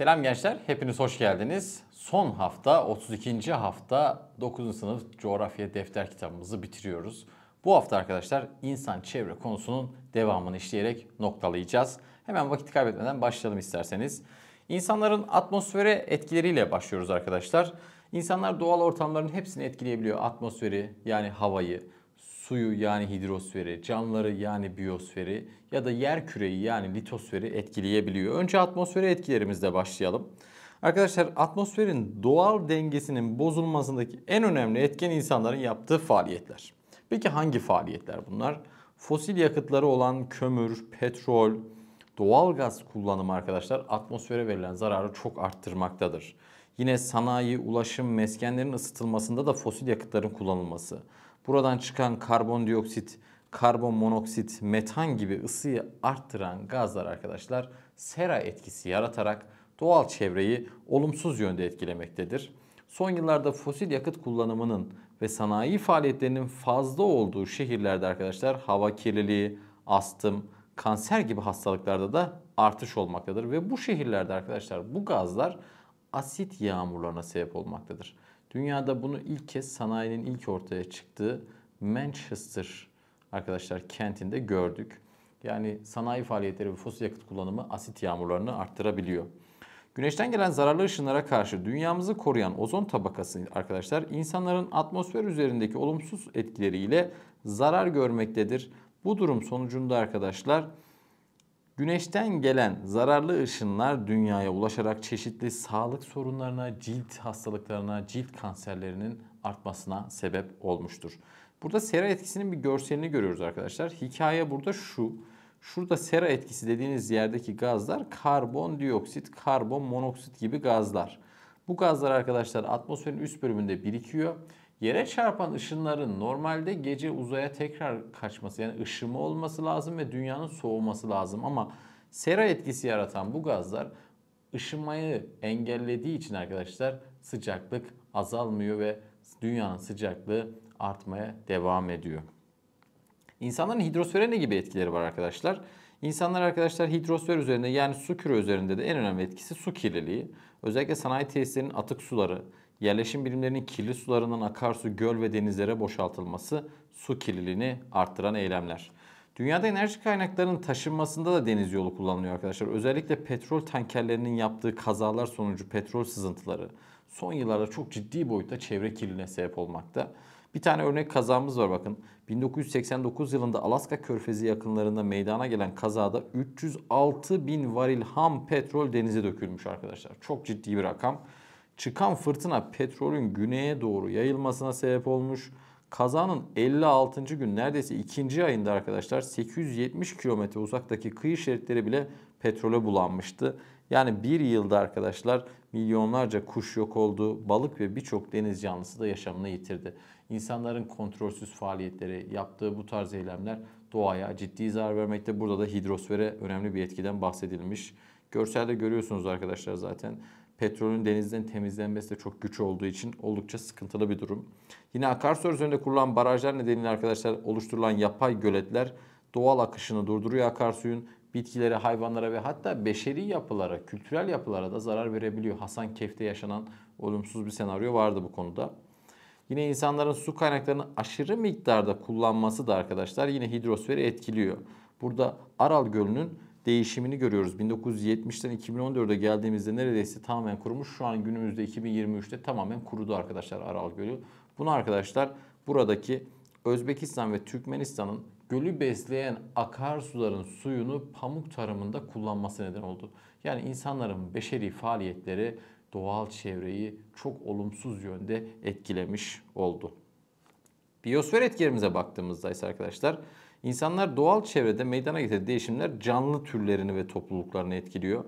Selam gençler, hepiniz hoş geldiniz. Son hafta, 32. hafta 9. sınıf coğrafya defter kitabımızı bitiriyoruz. Bu hafta arkadaşlar insan çevre konusunun devamını işleyerek noktalayacağız. Hemen vakit kaybetmeden başlayalım isterseniz. İnsanların atmosfere etkileriyle başlıyoruz arkadaşlar. İnsanlar doğal ortamların hepsini etkileyebiliyor. Atmosferi yani havayı, suyu yani hidrosferi, canlıları yani biyosferi ya da yer küreyi yani litosferi etkileyebiliyor. Önce atmosferi etkilerimizle başlayalım. Arkadaşlar atmosferin doğal dengesinin bozulmasındaki en önemli etken insanların yaptığı faaliyetler. Peki hangi faaliyetler bunlar? Fosil yakıtları olan kömür, petrol, doğal gaz kullanımı arkadaşlar atmosfere verilen zararı çok arttırmaktadır. Yine sanayi, ulaşım, meskenlerin ısıtılmasında da fosil yakıtların kullanılması. Buradan çıkan karbondioksit, karbon monoksit, metan gibi ısıyı arttıran gazlar arkadaşlar sera etkisi yaratarak doğal çevreyi olumsuz yönde etkilemektedir. Son yıllarda fosil yakıt kullanımının ve sanayi faaliyetlerinin fazla olduğu şehirlerde arkadaşlar hava kirliliği, astım, kanser gibi hastalıklarda da artış olmaktadır. Ve bu şehirlerde arkadaşlar bu gazlar asit yağmurlarına sebep olmaktadır. Dünyada bunu ilk kez sanayinin ilk ortaya çıktığı Manchester arkadaşlar kentinde gördük. Yani sanayi faaliyetleri ve fosil yakıt kullanımı asit yağmurlarını arttırabiliyor. Güneşten gelen zararlı ışınlara karşı dünyamızı koruyan ozon tabakası arkadaşlar insanların atmosfer üzerindeki olumsuz etkileriyle zarar görmektedir. Bu durum sonucunda arkadaşlar Güneşten gelen zararlı ışınlar dünyaya ulaşarak çeşitli sağlık sorunlarına, cilt hastalıklarına, cilt kanserlerinin artmasına sebep olmuştur. Burada sera etkisinin bir görselini görüyoruz arkadaşlar. Hikaye burada şu. Şurada sera etkisi dediğiniz yerdeki gazlar karbondioksit, karbon monoksit gibi gazlar. Bu gazlar arkadaşlar atmosferin üst bölümünde birikiyor Yere çarpan ışınların normalde gece uzaya tekrar kaçması yani ışımı olması lazım ve dünyanın soğuması lazım ama sera etkisi yaratan bu gazlar ışınmayı engellediği için arkadaşlar sıcaklık azalmıyor ve dünyanın sıcaklığı artmaya devam ediyor. İnsanların hidrosfere ne gibi etkileri var arkadaşlar? İnsanlar arkadaşlar hidrosfer üzerinde yani su küre üzerinde de en önemli etkisi su kirliliği. Özellikle sanayi tesislerinin atık suları, Yerleşim birimlerinin kirli sularından akarsu, göl ve denizlere boşaltılması su kirliliğini arttıran eylemler. Dünyada enerji kaynaklarının taşınmasında da deniz yolu kullanılıyor arkadaşlar. Özellikle petrol tankerlerinin yaptığı kazalar sonucu petrol sızıntıları son yıllarda çok ciddi boyutta çevre kirliliğine sebep olmakta. Bir tane örnek kazamız var bakın. 1989 yılında Alaska körfezi yakınlarında meydana gelen kazada 306 bin varil ham petrol denize dökülmüş arkadaşlar. Çok ciddi bir rakam. Çıkan fırtına petrolün güneye doğru yayılmasına sebep olmuş. Kazanın 56. gün neredeyse 2. ayında arkadaşlar 870 kilometre uzaktaki kıyı şeritleri bile petrole bulanmıştı. Yani bir yılda arkadaşlar milyonlarca kuş yok oldu, balık ve birçok deniz canlısı da yaşamını yitirdi. İnsanların kontrolsüz faaliyetleri, yaptığı bu tarz eylemler doğaya ciddi zarar vermekte. Burada da hidrosfere önemli bir etkiden bahsedilmiş. Görselde görüyorsunuz arkadaşlar zaten petrolün denizden temizlenmesi de çok güç olduğu için oldukça sıkıntılı bir durum. Yine Akarsu üzerinde kurulan barajlar nedeniyle arkadaşlar oluşturulan yapay göletler doğal akışını durduruyor akarsuyun. Bitkilere, hayvanlara ve hatta beşeri yapılara, kültürel yapılara da zarar verebiliyor. Hasan Kef'te yaşanan olumsuz bir senaryo vardı bu konuda. Yine insanların su kaynaklarını aşırı miktarda kullanması da arkadaşlar yine hidrosferi etkiliyor. Burada Aral Gölü'nün değişimini görüyoruz. 1970'ten 2014'e geldiğimizde neredeyse tamamen kurumuş. Şu an günümüzde 2023'te tamamen kurudu arkadaşlar Aral Gölü. Bunu arkadaşlar buradaki Özbekistan ve Türkmenistan'ın gölü besleyen akarsuların suyunu pamuk tarımında kullanması neden oldu. Yani insanların beşeri faaliyetleri doğal çevreyi çok olumsuz yönde etkilemiş oldu. Biyosfer etkilerimize baktığımızda ise arkadaşlar İnsanlar doğal çevrede meydana getirdiği değişimler canlı türlerini ve topluluklarını etkiliyor.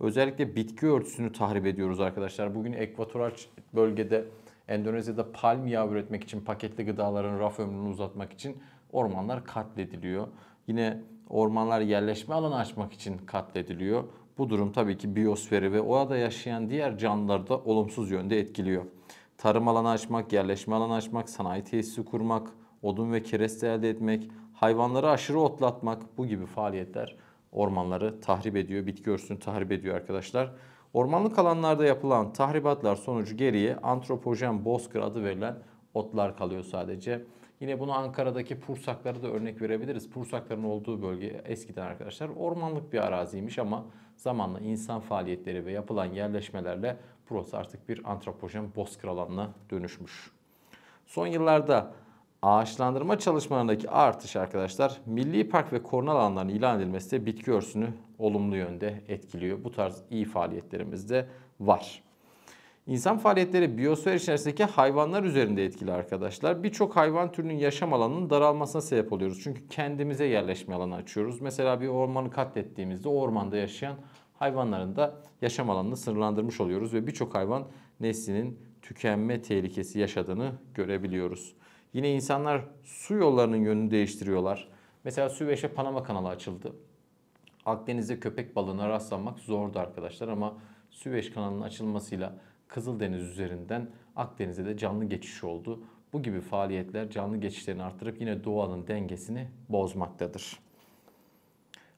Özellikle bitki örtüsünü tahrip ediyoruz arkadaşlar. Bugün ekvatoral bölgede Endonezya'da palm yağı üretmek için paketli gıdaların raf ömrünü uzatmak için ormanlar katlediliyor. Yine ormanlar yerleşme alanı açmak için katlediliyor. Bu durum tabii ki biyosferi ve orada yaşayan diğer canlıları da olumsuz yönde etkiliyor. Tarım alanı açmak, yerleşme alanı açmak, sanayi tesisi kurmak, odun ve kereste elde etmek, hayvanları aşırı otlatmak bu gibi faaliyetler ormanları tahrip ediyor, bitki örtüsünü tahrip ediyor arkadaşlar. Ormanlık alanlarda yapılan tahribatlar sonucu geriye antropojen bozkır adı verilen otlar kalıyor sadece. Yine bunu Ankara'daki Pursaklara da örnek verebiliriz. Pursakların olduğu bölge eskiden arkadaşlar ormanlık bir araziymiş ama zamanla insan faaliyetleri ve yapılan yerleşmelerle burası artık bir antropojen bozkır alanına dönüşmüş. Son yıllarda Ağaçlandırma çalışmalarındaki artış arkadaşlar milli park ve koruma alanlarının ilan edilmesi de bitki örsünü olumlu yönde etkiliyor. Bu tarz iyi faaliyetlerimiz de var. İnsan faaliyetleri biyosfer içerisindeki hayvanlar üzerinde etkili arkadaşlar. Birçok hayvan türünün yaşam alanının daralmasına sebep oluyoruz. Çünkü kendimize yerleşme alanı açıyoruz. Mesela bir ormanı katlettiğimizde ormanda yaşayan hayvanların da yaşam alanını sınırlandırmış oluyoruz ve birçok hayvan neslinin tükenme tehlikesi yaşadığını görebiliyoruz. Yine insanlar su yollarının yönünü değiştiriyorlar. Mesela Süveyş'e Panama kanalı açıldı. Akdeniz'de köpek balığına rastlanmak zordu arkadaşlar ama Süveyş kanalının açılmasıyla Kızıldeniz üzerinden Akdeniz'e de canlı geçiş oldu. Bu gibi faaliyetler canlı geçişlerini artırıp yine doğanın dengesini bozmaktadır.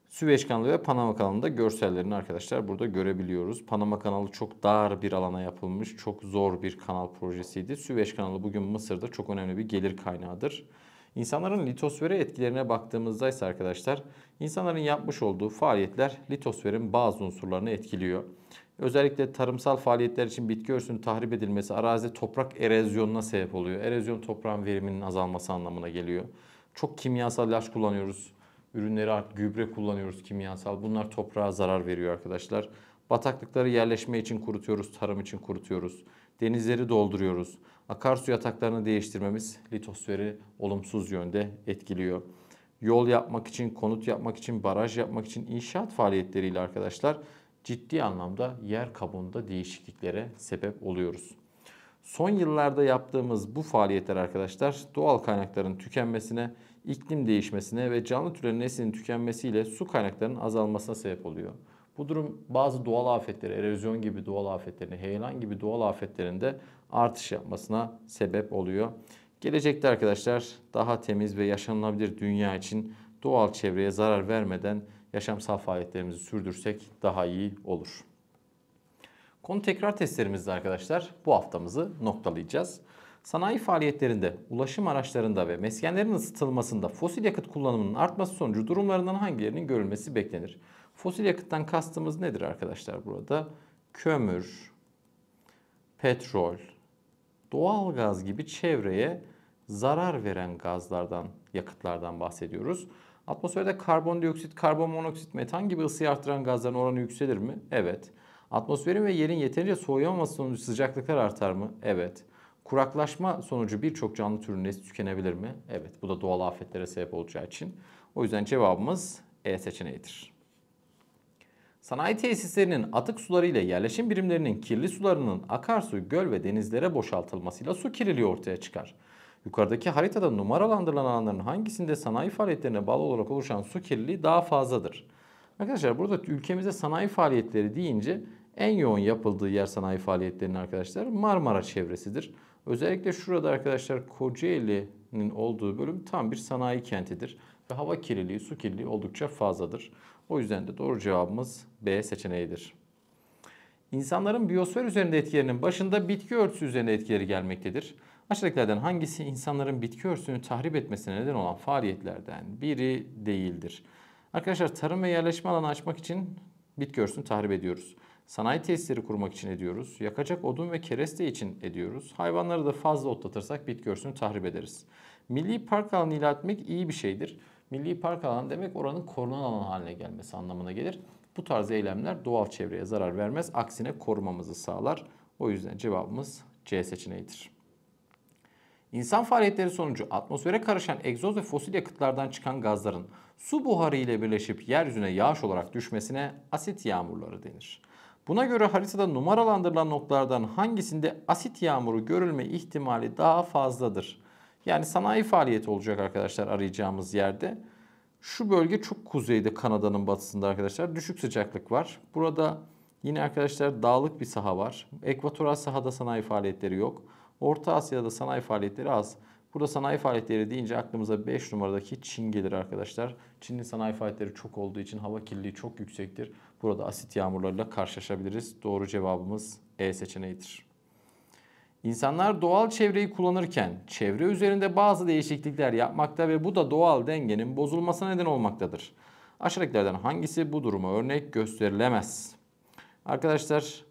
Süveyş kanalı ve Panama kanalında görsellerini arkadaşlar burada görebiliyoruz. Panama kanalı çok dar bir alana yapılmış, çok zor bir kanal projesiydi. Süveyş kanalı bugün Mısır'da çok önemli bir gelir kaynağıdır. İnsanların litosfere etkilerine baktığımızda ise arkadaşlar insanların yapmış olduğu faaliyetler litosferin bazı unsurlarını etkiliyor. Özellikle tarımsal faaliyetler için bitki örsünün tahrip edilmesi arazi toprak erozyonuna sebep oluyor. Erozyon toprağın veriminin azalması anlamına geliyor. Çok kimyasal ilaç kullanıyoruz ürünleri artık gübre kullanıyoruz kimyasal. Bunlar toprağa zarar veriyor arkadaşlar. Bataklıkları yerleşme için kurutuyoruz, tarım için kurutuyoruz. Denizleri dolduruyoruz. Akarsu yataklarını değiştirmemiz litosferi olumsuz yönde etkiliyor. Yol yapmak için, konut yapmak için, baraj yapmak için inşaat faaliyetleriyle arkadaşlar ciddi anlamda yer kabuğunda değişikliklere sebep oluyoruz. Son yıllarda yaptığımız bu faaliyetler arkadaşlar doğal kaynakların tükenmesine iklim değişmesine ve canlı türlerin neslinin tükenmesiyle su kaynaklarının azalmasına sebep oluyor. Bu durum bazı doğal afetleri, erozyon gibi doğal afetlerini, heyelan gibi doğal afetlerin de artış yapmasına sebep oluyor. Gelecekte arkadaşlar daha temiz ve yaşanılabilir dünya için doğal çevreye zarar vermeden yaşamsal faaliyetlerimizi sürdürsek daha iyi olur. Konu tekrar testlerimizde arkadaşlar bu haftamızı noktalayacağız. Sanayi faaliyetlerinde, ulaşım araçlarında ve meskenlerin ısıtılmasında fosil yakıt kullanımının artması sonucu durumlarından hangilerinin görülmesi beklenir? Fosil yakıttan kastımız nedir arkadaşlar burada? Kömür, petrol, doğal gaz gibi çevreye zarar veren gazlardan, yakıtlardan bahsediyoruz. Atmosferde karbondioksit, karbon monoksit, metan gibi ısıyı artıran gazların oranı yükselir mi? Evet. Atmosferin ve yerin yeterince soğuyamaması sonucu sıcaklıklar artar mı? Evet. Kuraklaşma sonucu birçok canlı türünün nesli tükenebilir mi? Evet, bu da doğal afetlere sebep olacağı için. O yüzden cevabımız E seçeneğidir. Sanayi tesislerinin atık suları ile yerleşim birimlerinin kirli sularının akarsu, göl ve denizlere boşaltılmasıyla su kirliliği ortaya çıkar. Yukarıdaki haritada numaralandırılan alanların hangisinde sanayi faaliyetlerine bağlı olarak oluşan su kirliliği daha fazladır? Arkadaşlar burada ülkemizde sanayi faaliyetleri deyince en yoğun yapıldığı yer sanayi faaliyetlerinin arkadaşlar Marmara çevresidir. Özellikle şurada arkadaşlar Kocaeli'nin olduğu bölüm tam bir sanayi kentidir. Ve hava kirliliği, su kirliliği oldukça fazladır. O yüzden de doğru cevabımız B seçeneğidir. İnsanların biyosfer üzerinde etkilerinin başında bitki örtüsü üzerinde etkileri gelmektedir. Aşağıdakilerden hangisi insanların bitki örtüsünü tahrip etmesine neden olan faaliyetlerden biri değildir? Arkadaşlar tarım ve yerleşme alanı açmak için bitki örtüsünü tahrip ediyoruz. Sanayi tesisleri kurmak için ediyoruz. Yakacak odun ve kereste için ediyoruz. Hayvanları da fazla otlatırsak bitki örtüsünü tahrip ederiz. Milli park alanı ilan etmek iyi bir şeydir. Milli park alanı demek oranın korunan alan haline gelmesi anlamına gelir. Bu tarz eylemler doğal çevreye zarar vermez. Aksine korumamızı sağlar. O yüzden cevabımız C seçeneğidir. İnsan faaliyetleri sonucu atmosfere karışan egzoz ve fosil yakıtlardan çıkan gazların su buharı ile birleşip yeryüzüne yağış olarak düşmesine asit yağmurları denir. Buna göre haritada numaralandırılan noktalardan hangisinde asit yağmuru görülme ihtimali daha fazladır? Yani sanayi faaliyeti olacak arkadaşlar arayacağımız yerde. Şu bölge çok kuzeyde Kanada'nın batısında arkadaşlar. Düşük sıcaklık var. Burada yine arkadaşlar dağlık bir saha var. Ekvatoral sahada sanayi faaliyetleri yok. Orta Asya'da sanayi faaliyetleri az. Burada sanayi faaliyetleri deyince aklımıza 5 numaradaki Çin gelir arkadaşlar. Çin'in sanayi faaliyetleri çok olduğu için hava kirliliği çok yüksektir. Burada asit yağmurlarıyla karşılaşabiliriz. Doğru cevabımız E seçeneğidir. İnsanlar doğal çevreyi kullanırken çevre üzerinde bazı değişiklikler yapmakta ve bu da doğal dengenin bozulmasına neden olmaktadır. Aşağıdakilerden hangisi bu duruma örnek gösterilemez? Arkadaşlar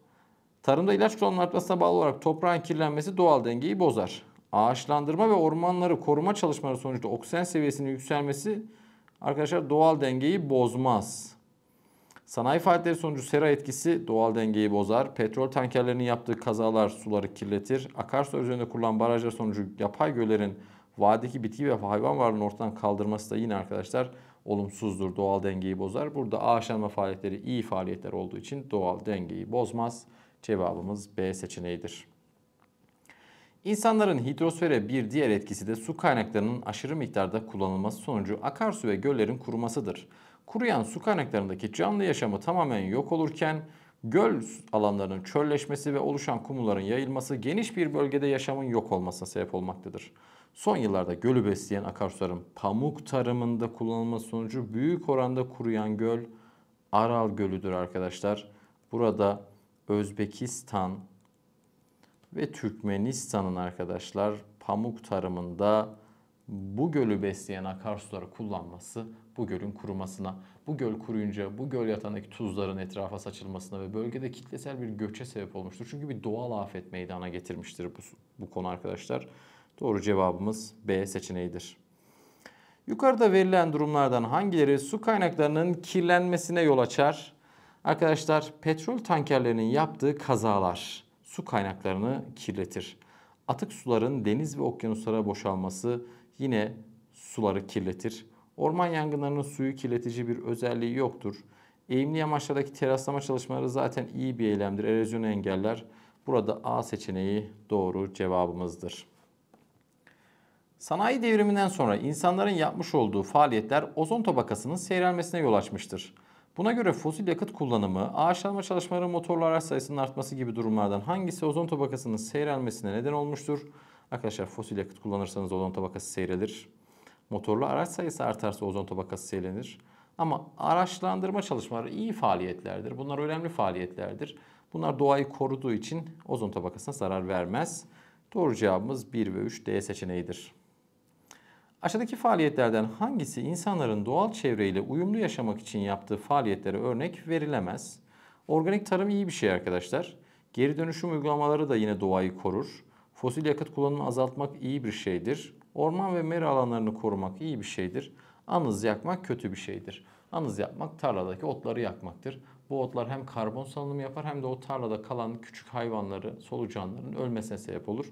tarımda ilaç kullanımının artmasına bağlı olarak toprağın kirlenmesi doğal dengeyi bozar. Ağaçlandırma ve ormanları koruma çalışmaları sonucunda oksijen seviyesinin yükselmesi arkadaşlar doğal dengeyi bozmaz. Sanayi faaliyetleri sonucu sera etkisi doğal dengeyi bozar. Petrol tankerlerinin yaptığı kazalar suları kirletir. Akarsu üzerinde kurulan barajlar sonucu yapay göllerin vadeki bitki ve hayvan varlığını ortadan kaldırması da yine arkadaşlar olumsuzdur. Doğal dengeyi bozar. Burada ağaçlanma faaliyetleri iyi faaliyetler olduğu için doğal dengeyi bozmaz. Cevabımız B seçeneğidir. İnsanların hidrosfere bir diğer etkisi de su kaynaklarının aşırı miktarda kullanılması sonucu akarsu ve göllerin kurumasıdır kuruyan su kaynaklarındaki canlı yaşamı tamamen yok olurken göl alanlarının çölleşmesi ve oluşan kumların yayılması geniş bir bölgede yaşamın yok olmasına sebep olmaktadır. Son yıllarda gölü besleyen akarsuların pamuk tarımında kullanılması sonucu büyük oranda kuruyan göl Aral Gölü'dür arkadaşlar. Burada Özbekistan ve Türkmenistan'ın arkadaşlar pamuk tarımında bu gölü besleyen akarsuları kullanması bu gölün kurumasına, bu göl kuruyunca bu göl yatağındaki tuzların etrafa saçılmasına ve bölgede kitlesel bir göçe sebep olmuştur. Çünkü bir doğal afet meydana getirmiştir bu, bu konu arkadaşlar. Doğru cevabımız B seçeneğidir. Yukarıda verilen durumlardan hangileri su kaynaklarının kirlenmesine yol açar? Arkadaşlar petrol tankerlerinin yaptığı kazalar su kaynaklarını kirletir. Atık suların deniz ve okyanuslara boşalması yine suları kirletir. Orman yangınlarının suyu kirletici bir özelliği yoktur. Eğimli yamaçlardaki teraslama çalışmaları zaten iyi bir eylemdir. Erozyonu engeller. Burada A seçeneği doğru cevabımızdır. Sanayi devriminden sonra insanların yapmış olduğu faaliyetler ozon tabakasının seyrelmesine yol açmıştır. Buna göre fosil yakıt kullanımı, ağaçlanma çalışmaları, motorlu araç sayısının artması gibi durumlardan hangisi ozon tabakasının seyrelmesine neden olmuştur? Arkadaşlar fosil yakıt kullanırsanız ozon tabakası seyrelir. Motorlu araç sayısı artarsa ozon tabakası seyrelir. Ama araçlandırma çalışmaları iyi faaliyetlerdir. Bunlar önemli faaliyetlerdir. Bunlar doğayı koruduğu için ozon tabakasına zarar vermez. Doğru cevabımız 1 ve 3 D seçeneğidir. Aşağıdaki faaliyetlerden hangisi insanların doğal çevreyle uyumlu yaşamak için yaptığı faaliyetlere örnek verilemez? Organik tarım iyi bir şey arkadaşlar. Geri dönüşüm uygulamaları da yine doğayı korur. Fosil yakıt kullanımını azaltmak iyi bir şeydir. Orman ve meri alanlarını korumak iyi bir şeydir. Anız yakmak kötü bir şeydir. Anız yapmak tarladaki otları yakmaktır. Bu otlar hem karbon salınımı yapar hem de o tarlada kalan küçük hayvanları, solucanların ölmesine sebep olur.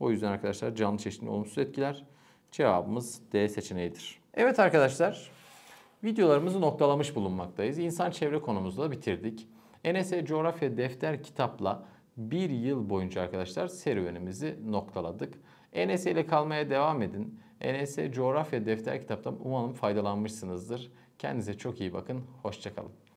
O yüzden arkadaşlar canlı çeşidini olumsuz etkiler. Cevabımız D seçeneğidir. Evet arkadaşlar, videolarımızı noktalamış bulunmaktayız. İnsan çevre konumuzu da bitirdik. NSE Coğrafya Defter kitapla bir yıl boyunca arkadaşlar serüvenimizi noktaladık. ENS ile kalmaya devam edin. ENS Coğrafya Defter Kitap'tan umarım faydalanmışsınızdır. Kendinize çok iyi bakın. Hoşçakalın.